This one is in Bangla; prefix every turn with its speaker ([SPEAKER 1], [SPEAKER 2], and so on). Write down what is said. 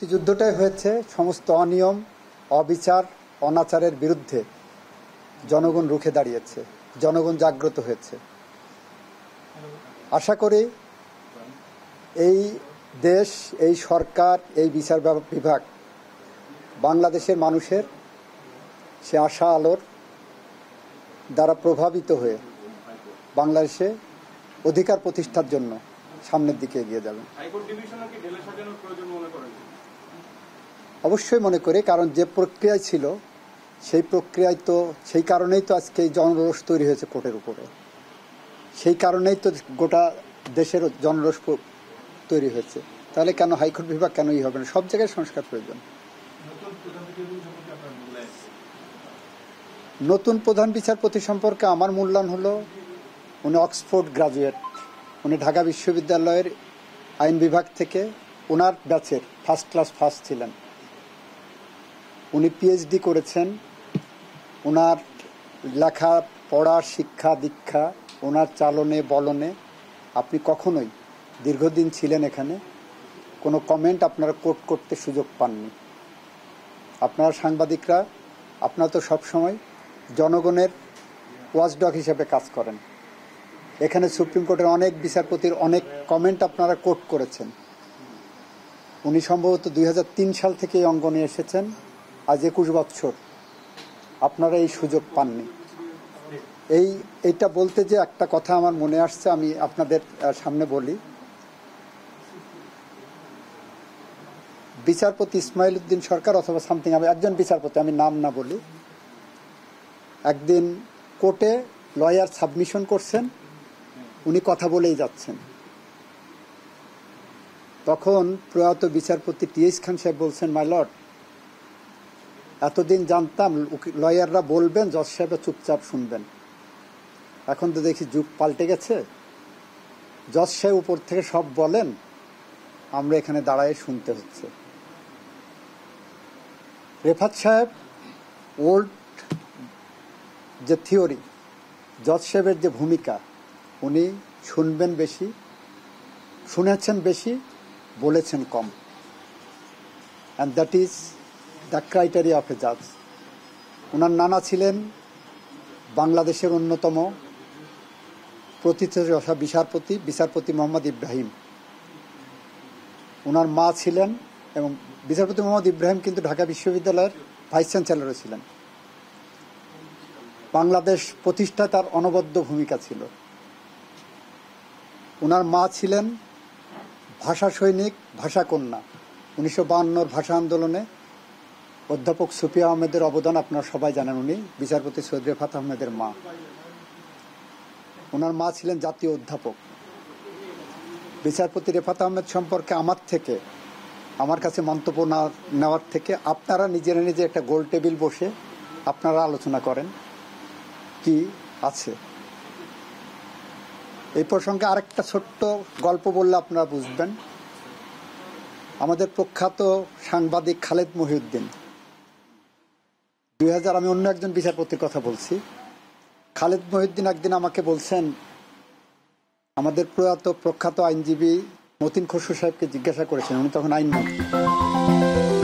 [SPEAKER 1] মুক্তিযুদ্ধটাই হয়েছে সমস্ত অনিয়ম অবিচার অনাচারের বিরুদ্ধে জনগণ রুখে দাঁড়িয়েছে জনগণ জাগ্রত হয়েছে আশা করি এই দেশ এই সরকার এই বিচার বিভাগ বাংলাদেশের মানুষের সে আশা আলোর দ্বারা প্রভাবিত হয়ে বাংলাদেশে অধিকার প্রতিষ্ঠার জন্য সামনের দিকে এগিয়ে যাবেন অবশ্যই মনে করি কারণ যে প্রক্রিয়া ছিল সেই প্রক্রিয়ায় তো সেই কারণেই তো আজকে জনরোষ তৈরি হয়েছে কোর্টের উপরে সেই কারণেই তো গোটা দেশের জনরোষ তৈরি হয়েছে তাহলে কেন হাইকোর্ট বিভাগ কেনই হবে না সব জায়গায় সংস্কার প্রয়োজন নতুন প্রধান বিচারপতি সম্পর্কে আমার মূল্যায়ন হলো উনি অক্সফোর্ড গ্রাজুয়েট উনি ঢাকা বিশ্ববিদ্যালয়ের আইন বিভাগ থেকে ওনার ব্যাচের ফার্স্ট ক্লাস ফার্স্ট ছিলেন উনি পিএইচডি করেছেন ওনার লেখা পড়ার শিক্ষা দীক্ষা ওনার চালনে বলনে আপনি কখনোই দীর্ঘদিন ছিলেন এখানে কোনো কমেন্ট আপনারা কোট করতে সুযোগ পাননি আপনারা সাংবাদিকরা আপনারা তো সবসময় জনগণের ওয়াচডগ হিসেবে কাজ করেন এখানে সুপ্রিম কোর্টের অনেক বিচারপতির অনেক কমেন্ট আপনারা কোট করেছেন উনি সম্ভবত দুই সাল থেকে এই অঙ্গনে এসেছেন আজ একুশ বছর আপনারা এই সুযোগ পাননি এই এটা বলতে যে একটা কথা আমার মনে আসছে আমি আপনাদের সামনে বলি বিচারপতি ইসমাইল উদ্দিন সরকার অথবা সামথিং আমি একজন বিচারপতি আমি নাম না বলি একদিন কোর্টে লয়ার সাবমিশন করছেন উনি কথা বলেই যাচ্ছেন তখন প্রয়াত বিচারপতি টিএস খান সাহেব বলছেন মাই লর্ড এতদিন জানতাম লয়াররা বলবেন জজ সাহেব চুপচাপ শুনবেন এখন তো দেখি যুগ পাল্টে গেছে জজ সাহেব উপর থেকে সব বলেন আমরা এখানে দাঁড়ায় শুনতে হচ্ছে রেফাত সাহেব ওল্ড যে থিওরি জজ সাহেবের যে ভূমিকা উনি শুনবেন বেশি শুনেছেন বেশি বলেছেন কম and that is the criteria of a জাজ ওনার নানা ছিলেন বাংলাদেশের অন্যতম প্রতিষ্ঠা বিচারপতি বিচারপতি মোহাম্মদ ইব্রাহিম ওনার মা ছিলেন এবং বিচারপতি মোহাম্মদ ইব্রাহিম কিন্তু ঢাকা বিশ্ববিদ্যালয়ের ভাইস চ্যান্সেলরও ছিলেন বাংলাদেশ প্রতিষ্ঠায় তার অনবদ্য ভূমিকা ছিল ওনার মা ছিলেন ভাষা সৈনিক ভাষা কন্যা উনিশশো ভাষা আন্দোলনে অধ্যাপক সুফিয়া আহমেদের অবদান আপনারা সবাই জানেন উনি বিচারপতি সৈয়দ রেফাত আহমেদের মা ওনার মা ছিলেন জাতীয় অধ্যাপক বিচারপতি রেফাত আহমেদ সম্পর্কে আমার থেকে আমার কাছে মন্তব্য না নেওয়ার থেকে আপনারা নিজেরা নিজে একটা গোল টেবিল বসে আপনারা আলোচনা করেন কি আছে এই প্রসঙ্গে আরেকটা ছোট্ট গল্প বললে আপনারা বুঝবেন আমাদের প্রখ্যাত সাংবাদিক খালেদ মহিউদ্দিন দুই আমি অন্য একজন বিচারপতির কথা বলছি খালেদ মহিউদ্দিন একদিন আমাকে বলছেন আমাদের প্রয়াত প্রখ্যাত আইনজীবী মতিন খসরু সাহেবকে জিজ্ঞাসা করেছেন উনি তখন আইনমন্ত্রী